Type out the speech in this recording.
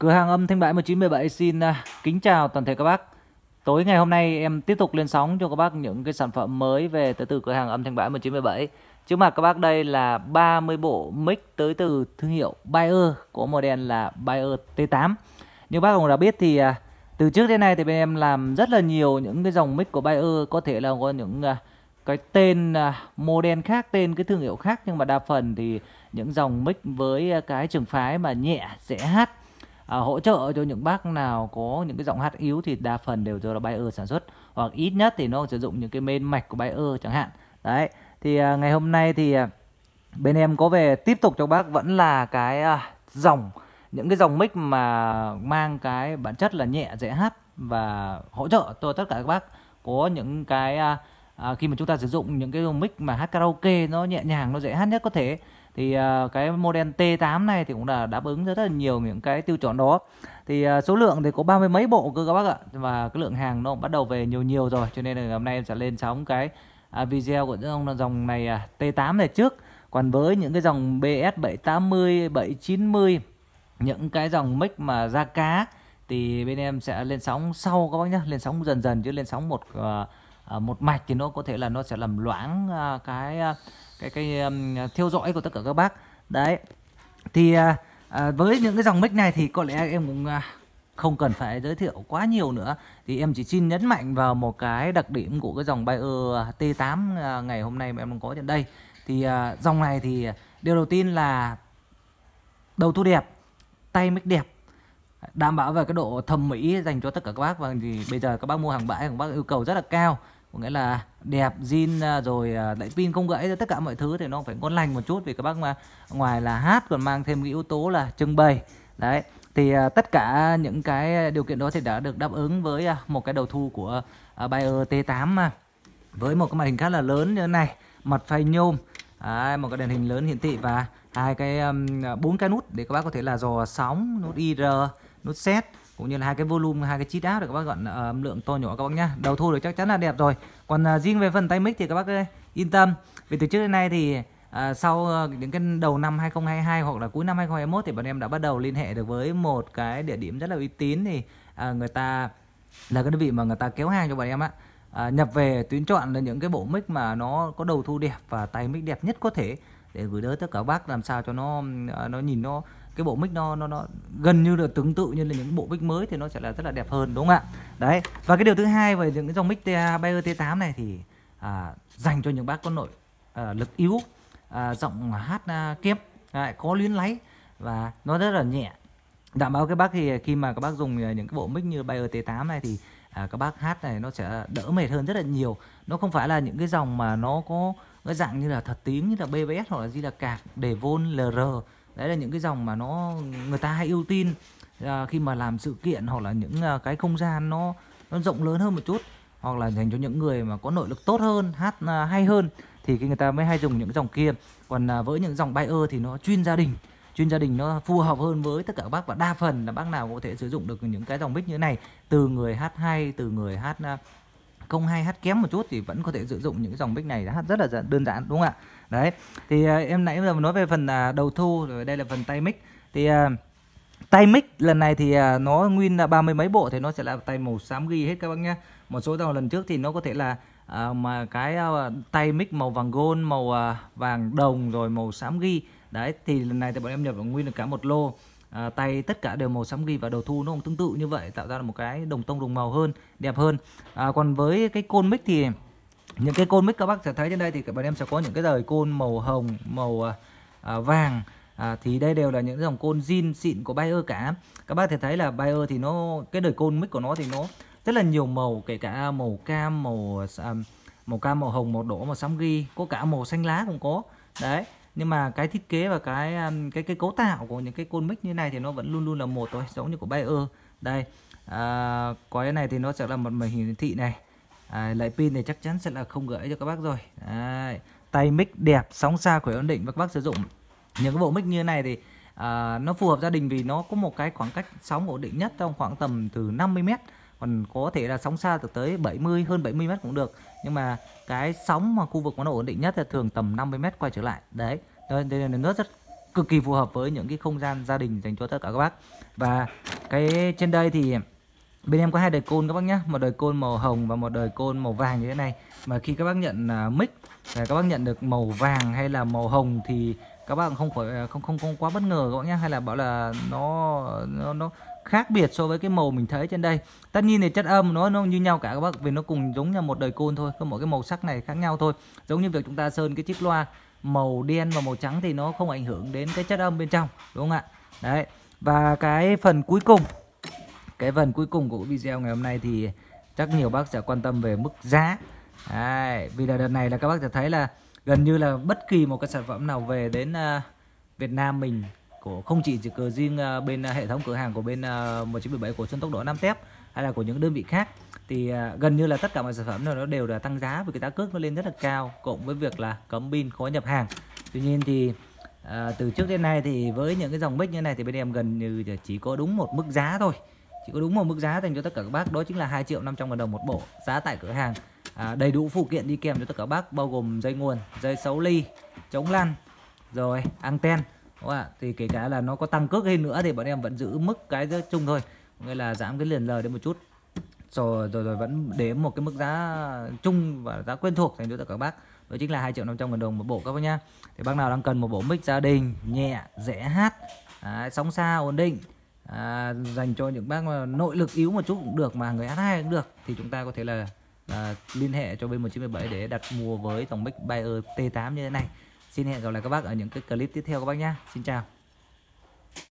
Cửa hàng âm Thanh Bãi 1917 xin à, kính chào toàn thể các bác. Tối ngày hôm nay em tiếp tục lên sóng cho các bác những cái sản phẩm mới về tới từ cửa hàng âm Thanh Bãi 1917. Trước mặt các bác đây là 30 bộ mic tới từ thương hiệu Bayer của model là Bayer T8. Như bác cũng đã biết thì à, từ trước đến nay thì bên em làm rất là nhiều những cái dòng mic của Bayer có thể là có những à, cái tên model khác, tên cái thương hiệu khác nhưng mà đa phần thì những dòng mic với cái trường phái mà nhẹ, dễ hát à, hỗ trợ cho những bác nào có những cái giọng hát yếu thì đa phần đều do là Bayer sản xuất hoặc ít nhất thì nó sử dụng những cái main mạch của Bayer chẳng hạn đấy thì à, ngày hôm nay thì à, bên em có về tiếp tục cho bác vẫn là cái à, dòng những cái dòng mic mà mang cái bản chất là nhẹ dễ hát và hỗ trợ cho tất cả các bác có những cái à, à, khi mà chúng ta sử dụng những cái mic mà hát karaoke nó nhẹ nhàng nó dễ hát nhất có thể thì à, cái model T8 này thì cũng là đáp ứng rất là nhiều những cái tiêu chuẩn đó thì à, số lượng thì có ba mươi mấy bộ cơ các bác ạ và cái lượng hàng nó cũng bắt đầu về nhiều nhiều rồi cho nên là hôm nay em sẽ lên sóng cái à, video của dòng dòng này T8 này trước còn với những cái dòng BS 780 790 những cái dòng mic mà ra cá thì bên em sẽ lên sóng sau các bác nhé lên sóng dần dần chứ lên sóng một uh, Ờ, một mạch thì nó có thể là nó sẽ làm loãng ờ, ờ, cái cái cái theo dõi của tất cả các bác đấy thì với những cái dòng mic này thì có lẽ em cũng không cần phải giới thiệu quá nhiều nữa thì em chỉ xin nhấn mạnh vào một cái đặc điểm của cái dòng Bayer T8 ngày hôm nay mà em đang có trên đây thì dòng này thì điều đầu tiên là đầu thu đẹp tay mic đẹp đảm bảo về cái độ thẩm mỹ dành cho tất cả các bác và thì bây giờ các bác mua hàng bãi các bác yêu cầu rất là cao có nghĩa là đẹp zin à, rồi đậy à, pin không gãy tất cả mọi thứ thì nó phải ngon lành một chút vì các bác mà ngoài là hát còn mang thêm cái yếu tố là trưng bày đấy thì à, tất cả những cái điều kiện đó thì đã được đáp ứng với một cái đầu thu của Bayer T8 mà với một cái màn hình khá là lớn như thế này mặt phay nhôm Đấy, một cái đèn hình lớn hiển thị và hai cái bốn um, cái nút để các bác có thể là dò sóng nút IR nút set cũng như là hai cái volume hai cái chít áp được các bác gọn ờ, âm lượng to nhỏ các bác nhá đầu thu được chắc chắn là đẹp rồi còn à, riêng về phần tay mic thì các bác ơi, yên tâm vì từ trước đến nay thì à, sau những cái đầu năm 2022 hoặc là cuối năm 2021 thì bọn em đã bắt đầu liên hệ được với một cái địa điểm rất là uy tín thì à, người ta là cái đơn vị mà người ta kéo hàng cho bọn em á à, nhập về tuyến chọn là những cái bộ mic mà nó có đầu thu đẹp và tay mic đẹp nhất có thể để gửi tới tất cả bác làm sao cho nó nó nhìn nó cái bộ mic nó nó nó gần như là tương tự như là những bộ mic mới thì nó sẽ là rất là đẹp hơn đúng không ạ đấy và cái điều thứ hai về những cái dòng mic ta Bayer T8 này thì à, dành cho những bác có nội à, lực yếu à, giọng hát à, kép à, có luyến láy và nó rất là nhẹ đảm bảo các bác thì khi mà các bác dùng những cái bộ mic như Bayer T8 này thì à, các bác hát này nó sẽ đỡ mệt hơn rất là nhiều nó không phải là những cái dòng mà nó có cái dạng như là thật tiếng như là BBS hoặc là gì là cạc để vôn LR đấy là những cái dòng mà nó người ta hay ưu tin à, khi mà làm sự kiện hoặc là những à, cái không gian nó nó rộng lớn hơn một chút hoặc là dành cho những người mà có nội lực tốt hơn hát à, hay hơn thì khi người ta mới hay dùng những dòng kia còn à, với những dòng buyer thì nó chuyên gia đình chuyên gia đình nó phù hợp hơn với tất cả các bác và đa phần là bác nào cũng có thể sử dụng được những cái dòng mic như thế này từ người hát hay từ người hát à, công hay hát kém một chút thì vẫn có thể sử dụng những dòng mic này hát rất là đơn giản đúng không ạ đấy thì à, em nãy giờ nói về phần à, đầu thu rồi đây là phần tay mic thì à, tay mic lần này thì nó nguyên là ba mươi mấy bộ thì nó sẽ là tay màu xám ghi hết các bác nhé một số dòng lần trước thì nó có thể là à, mà cái à, tay mic màu vàng gold màu à, vàng đồng rồi màu xám ghi đấy thì lần này thì bọn em nhập vào nguyên được cả một lô à, tay tất cả đều màu xám ghi và đầu thu nó cũng tương tự như vậy tạo ra một cái đồng tông đồng màu hơn đẹp hơn à, còn với cái côn mic thì những cái côn mic các bác sẽ thấy trên đây thì các bạn em sẽ có những cái đời côn màu hồng màu à, à, vàng à, thì đây đều là những dòng côn zin xịn của Bayer cả các bác thể thấy là Bayer thì nó cái đời côn mic của nó thì nó rất là nhiều màu kể cả màu cam màu à, màu cam màu hồng màu đỏ màu xám ghi có cả màu xanh lá cũng có đấy nhưng mà cái thiết kế và cái um, cái cái cấu tạo của những cái côn mic như này thì nó vẫn luôn luôn là một thôi giống như của Bayer đây à, có cái này thì nó sẽ là một màn hình hiển thị này à, lại pin thì chắc chắn sẽ là không gửi cho các bác rồi Đấy. tay mic đẹp sóng xa khỏe ổn định và các bác sử dụng những cái bộ mic như này thì à, nó phù hợp gia đình vì nó có một cái khoảng cách sóng ổn định nhất trong khoảng tầm từ 50 mét còn có thể là sóng xa được tới 70 hơn 70 mét cũng được nhưng mà cái sóng mà khu vực mà nó ổn định nhất là thường tầm 50 mét quay trở lại đấy nên nước rất cực kỳ phù hợp với những cái không gian gia đình dành cho tất cả các bác và cái trên đây thì bên em có hai đời côn các bác nhé một đời côn màu hồng và một đời côn màu vàng như thế này mà khi các bác nhận uh, mic và các bác nhận được màu vàng hay là màu hồng thì các bạn không phải à, không không không quá bất ngờ các bác nhé hay là bảo là nó nó nó khác biệt so với cái màu mình thấy trên đây tất nhiên thì chất âm nó nó như nhau cả các bác vì nó cùng giống như một đời côn thôi có mỗi cái màu sắc này khác nhau thôi giống như việc chúng ta sơn cái chiếc loa màu đen và màu trắng thì nó không ảnh hưởng đến cái chất âm bên trong đúng không ạ đấy và cái phần cuối cùng cái phần cuối cùng của video ngày hôm nay thì chắc nhiều bác sẽ quan tâm về mức giá đấy, vì là đợt này là các bác sẽ thấy là gần như là bất kỳ một cái sản phẩm nào về đến ờ, Việt Nam mình của không chỉ của riêng à, bên à, hệ thống cửa hàng của bên 1977 à, của Xuân Tốc Độ Nam Tép hay là của những đơn vị khác thì gần như là tất cả mọi sản phẩm này nó đều là tăng giá vì cái giá cước nó lên rất là cao cộng với việc là cấm pin khó nhập hàng tuy nhiên thì à, từ trước đến nay thì với những cái dòng mic như này thì bên em gần như chỉ có đúng một mức giá thôi chỉ có đúng một mức giá dành cho tất cả các bác đó chính là 2 triệu 500 ngàn đồng một bộ giá tại cửa hàng à, đầy đủ phụ kiện đi kèm cho tất cả các bác bao gồm dây nguồn dây 6 ly chống lăn rồi anten đúng ạ thì kể cả là nó có tăng cước hay nữa thì bọn em vẫn giữ mức cái chung thôi nghĩa là giảm cái liền lời đi một chút rồi rồi, rồi vẫn đếm một cái mức giá chung và giá quen thuộc dành cho các bác đó chính là hai triệu năm trăm ngàn đồng một bộ các bác nhá thì bác nào đang cần một bộ mic gia đình nhẹ dễ hát à, sóng xa ổn định à, dành cho những bác mà nội lực yếu một chút cũng được mà người hát hay cũng được thì chúng ta có thể là à, liên hệ cho bên 1917 để đặt mua với dòng mic Bayer T8 như thế này Xin hẹn gặp lại các bác ở những cái clip tiếp theo các bác nhé. Xin chào.